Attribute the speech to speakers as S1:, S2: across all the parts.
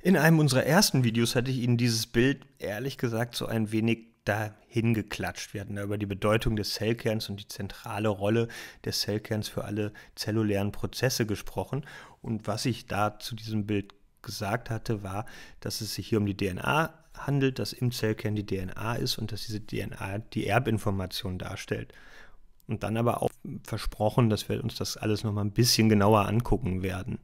S1: In einem unserer ersten Videos hatte ich Ihnen dieses Bild ehrlich gesagt so ein wenig dahin geklatscht. Wir hatten da über die Bedeutung des Zellkerns und die zentrale Rolle des Zellkerns für alle zellulären Prozesse gesprochen. Und was ich da zu diesem Bild gesagt hatte, war, dass es sich hier um die DNA handelt, dass im Zellkern die DNA ist und dass diese DNA die Erbinformation darstellt. Und dann aber auch versprochen, dass wir uns das alles nochmal ein bisschen genauer angucken werden.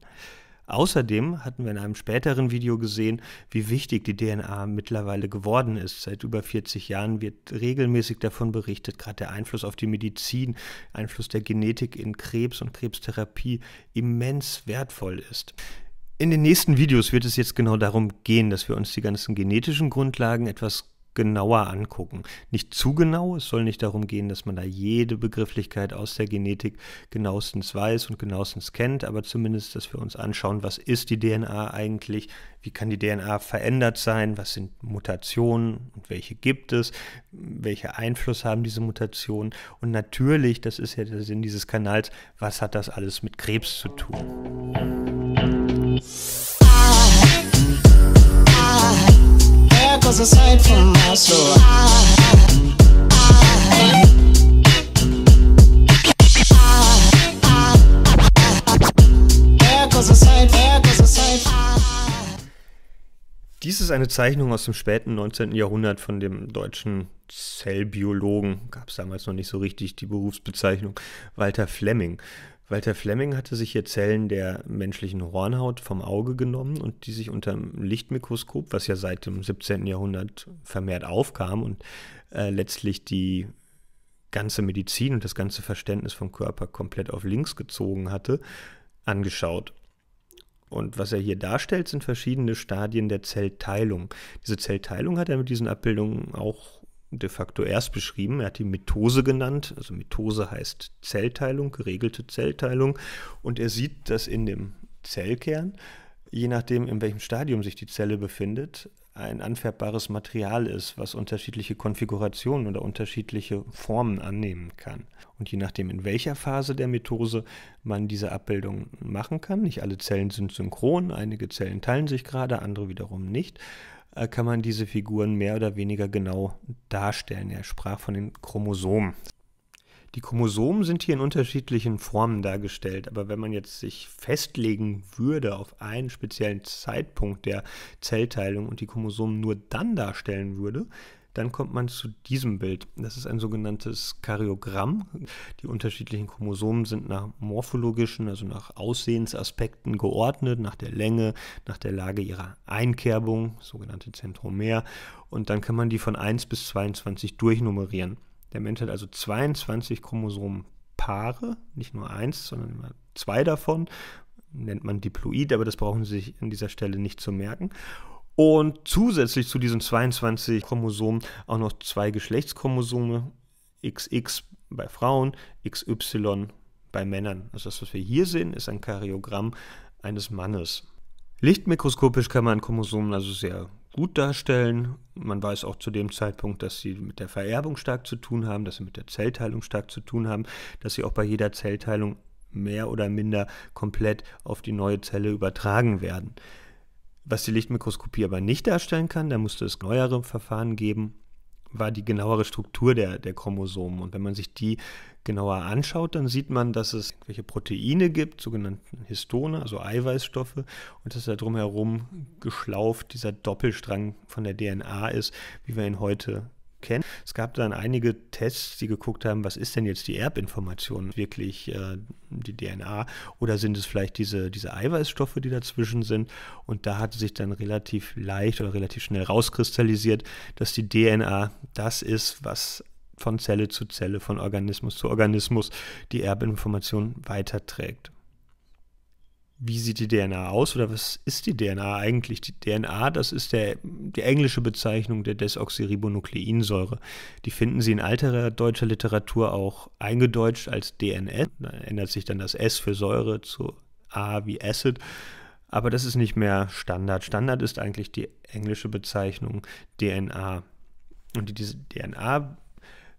S1: Außerdem hatten wir in einem späteren Video gesehen, wie wichtig die DNA mittlerweile geworden ist. Seit über 40 Jahren wird regelmäßig davon berichtet, gerade der Einfluss auf die Medizin, Einfluss der Genetik in Krebs und Krebstherapie immens wertvoll ist. In den nächsten Videos wird es jetzt genau darum gehen, dass wir uns die ganzen genetischen Grundlagen etwas genauer angucken. Nicht zu genau, es soll nicht darum gehen, dass man da jede Begrifflichkeit aus der Genetik genauestens weiß und genauestens kennt, aber zumindest, dass wir uns anschauen, was ist die DNA eigentlich, wie kann die DNA verändert sein, was sind Mutationen und welche gibt es, welche Einfluss haben diese Mutationen und natürlich, das ist ja der Sinn dieses Kanals, was hat das alles mit Krebs zu tun. 'Cause aside from my soul. Dies ist eine Zeichnung aus dem späten 19. Jahrhundert von dem deutschen Zellbiologen, gab es damals noch nicht so richtig die Berufsbezeichnung, Walter Fleming. Walter Fleming hatte sich hier Zellen der menschlichen Hornhaut vom Auge genommen und die sich unter dem Lichtmikroskop, was ja seit dem 17. Jahrhundert vermehrt aufkam und äh, letztlich die ganze Medizin und das ganze Verständnis vom Körper komplett auf links gezogen hatte, angeschaut. Und was er hier darstellt, sind verschiedene Stadien der Zellteilung. Diese Zellteilung hat er mit diesen Abbildungen auch de facto erst beschrieben. Er hat die Mitose genannt. Also Mitose heißt Zellteilung, geregelte Zellteilung. Und er sieht, dass in dem Zellkern, je nachdem, in welchem Stadium sich die Zelle befindet, ein anfärbbares Material ist, was unterschiedliche Konfigurationen oder unterschiedliche Formen annehmen kann. Und je nachdem, in welcher Phase der Mitose man diese Abbildung machen kann, nicht alle Zellen sind synchron, einige Zellen teilen sich gerade, andere wiederum nicht, äh, kann man diese Figuren mehr oder weniger genau darstellen. Er sprach von den Chromosomen. Die Chromosomen sind hier in unterschiedlichen Formen dargestellt, aber wenn man jetzt sich festlegen würde auf einen speziellen Zeitpunkt der Zellteilung und die Chromosomen nur dann darstellen würde, dann kommt man zu diesem Bild. Das ist ein sogenanntes Karyogramm. Die unterschiedlichen Chromosomen sind nach morphologischen, also nach Aussehensaspekten geordnet, nach der Länge, nach der Lage ihrer Einkerbung, sogenannte Zentromer. Und dann kann man die von 1 bis 22 durchnummerieren. Der Mensch hat also 22 Chromosomenpaare, nicht nur eins, sondern immer zwei davon. Nennt man Diploid, aber das brauchen Sie sich an dieser Stelle nicht zu merken. Und zusätzlich zu diesen 22 Chromosomen auch noch zwei Geschlechtschromosome, XX bei Frauen, XY bei Männern. Also das, was wir hier sehen, ist ein Karyogramm eines Mannes. Lichtmikroskopisch kann man Chromosomen also sehr gut darstellen. Man weiß auch zu dem Zeitpunkt, dass sie mit der Vererbung stark zu tun haben, dass sie mit der Zellteilung stark zu tun haben, dass sie auch bei jeder Zellteilung mehr oder minder komplett auf die neue Zelle übertragen werden. Was die Lichtmikroskopie aber nicht darstellen kann, da musste es neuere Verfahren geben, war die genauere Struktur der, der Chromosomen. Und wenn man sich die genauer anschaut, dann sieht man, dass es irgendwelche Proteine gibt, sogenannten Histone, also Eiweißstoffe, und dass da drumherum geschlauft dieser Doppelstrang von der DNA ist, wie wir ihn heute kennen. Es gab dann einige Tests, die geguckt haben, was ist denn jetzt die Erbinformation wirklich, äh, die DNA, oder sind es vielleicht diese, diese Eiweißstoffe, die dazwischen sind? Und da hat sich dann relativ leicht oder relativ schnell rauskristallisiert, dass die DNA das ist, was von Zelle zu Zelle, von Organismus zu Organismus die Erbinformation weiterträgt wie sieht die DNA aus oder was ist die DNA eigentlich? Die DNA, das ist der, die englische Bezeichnung der Desoxyribonukleinsäure. Die finden Sie in alterer deutscher Literatur auch eingedeutscht als DNS. Da ändert sich dann das S für Säure zu A wie Acid. Aber das ist nicht mehr Standard. Standard ist eigentlich die englische Bezeichnung DNA. Und diese DNA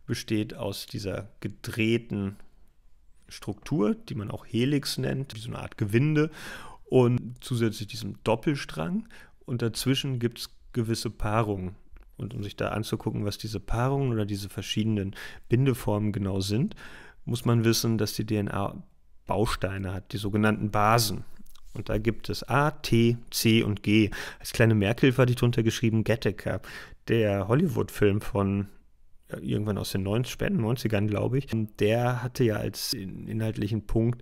S1: besteht aus dieser gedrehten Struktur, die man auch Helix nennt, wie so eine Art Gewinde und zusätzlich diesem Doppelstrang und dazwischen gibt es gewisse Paarungen. Und um sich da anzugucken, was diese Paarungen oder diese verschiedenen Bindeformen genau sind, muss man wissen, dass die DNA Bausteine hat, die sogenannten Basen. Und da gibt es A, T, C und G. Als kleine Merkhilfe hatte ich drunter geschrieben Gattaca. Der Hollywood-Film von irgendwann aus den 90, späten 90ern, glaube ich. Und der hatte ja als inhaltlichen Punkt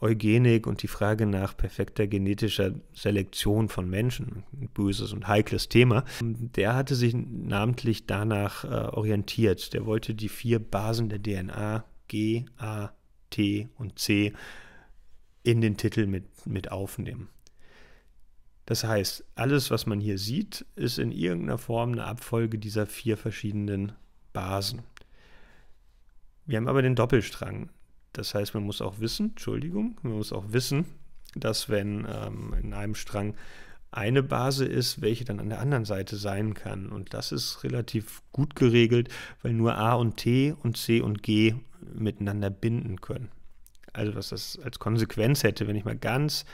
S1: Eugenik und die Frage nach perfekter genetischer Selektion von Menschen, ein böses und heikles Thema, der hatte sich namentlich danach äh, orientiert. Der wollte die vier Basen der DNA, G, A, T und C, in den Titel mit, mit aufnehmen. Das heißt, alles, was man hier sieht, ist in irgendeiner Form eine Abfolge dieser vier verschiedenen Basen. Wir haben aber den Doppelstrang. Das heißt, man muss auch wissen, Entschuldigung, man muss auch wissen, dass wenn ähm, in einem Strang eine Base ist, welche dann an der anderen Seite sein kann. Und das ist relativ gut geregelt, weil nur A und T und C und G miteinander binden können. Also was das als Konsequenz hätte, wenn ich mal ganz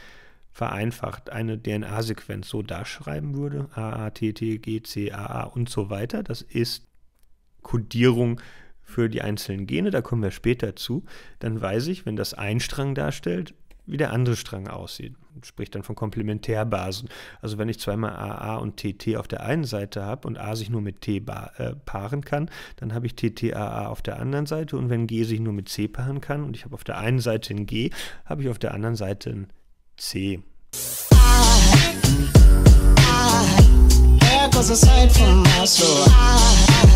S1: vereinfacht eine DNA-Sequenz so da schreiben würde, A, A, T, T, G, C, A, A und so weiter, das ist Codierung für die einzelnen Gene, da kommen wir später zu, dann weiß ich, wenn das ein Strang darstellt, wie der andere Strang aussieht. Sprich dann von Komplementärbasen. Also wenn ich zweimal AA und TT auf der einen Seite habe und A sich nur mit T äh, paaren kann, dann habe ich TTAA auf der anderen Seite und wenn G sich nur mit C paaren kann und ich habe auf der einen Seite ein G, habe ich auf der anderen Seite ein C. I, I,